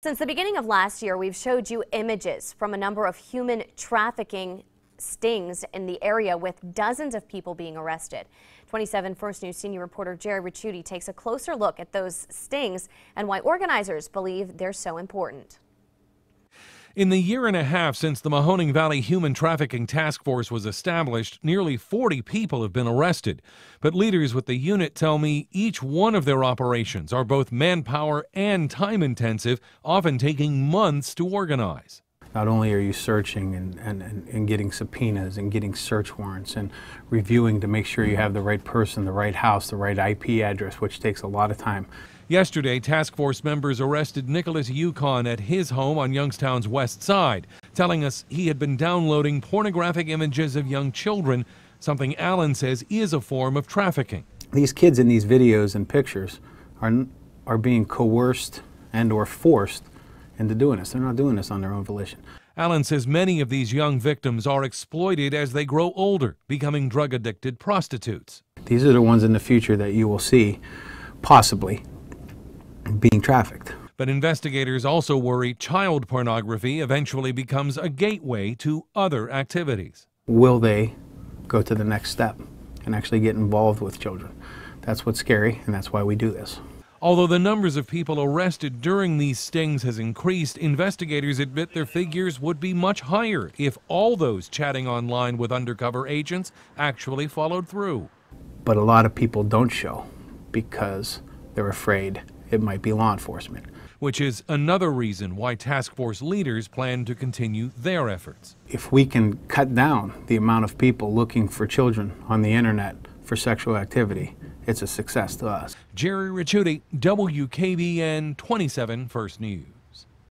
Since the beginning of last year, we've showed you images from a number of human trafficking stings in the area with dozens of people being arrested. 27 First News senior reporter Jerry Ricciuti takes a closer look at those stings and why organizers believe they're so important. In the year and a half since the Mahoning Valley Human Trafficking Task Force was established, nearly 40 people have been arrested. But leaders with the unit tell me each one of their operations are both manpower and time intensive, often taking months to organize. Not only are you searching and, and, and getting subpoenas and getting search warrants and reviewing to make sure you have the right person, the right house, the right IP address, which takes a lot of time. Yesterday, task force members arrested Nicholas Yukon at his home on Youngstown's west side, telling us he had been downloading pornographic images of young children, something Allen says is a form of trafficking. These kids in these videos and pictures are, are being coerced and or forced into doing this. They're not doing this on their own volition. Allen says many of these young victims are exploited as they grow older, becoming drug addicted prostitutes. These are the ones in the future that you will see possibly being trafficked. But investigators also worry child pornography eventually becomes a gateway to other activities. Will they go to the next step and actually get involved with children? That's what's scary, and that's why we do this. Although the numbers of people arrested during these stings has increased, investigators admit their figures would be much higher if all those chatting online with undercover agents actually followed through. But a lot of people don't show because they're afraid it might be law enforcement. Which is another reason why task force leaders plan to continue their efforts. If we can cut down the amount of people looking for children on the internet for sexual activity, it's a success to us. Jerry Ricciuti, WKBN 27 First News.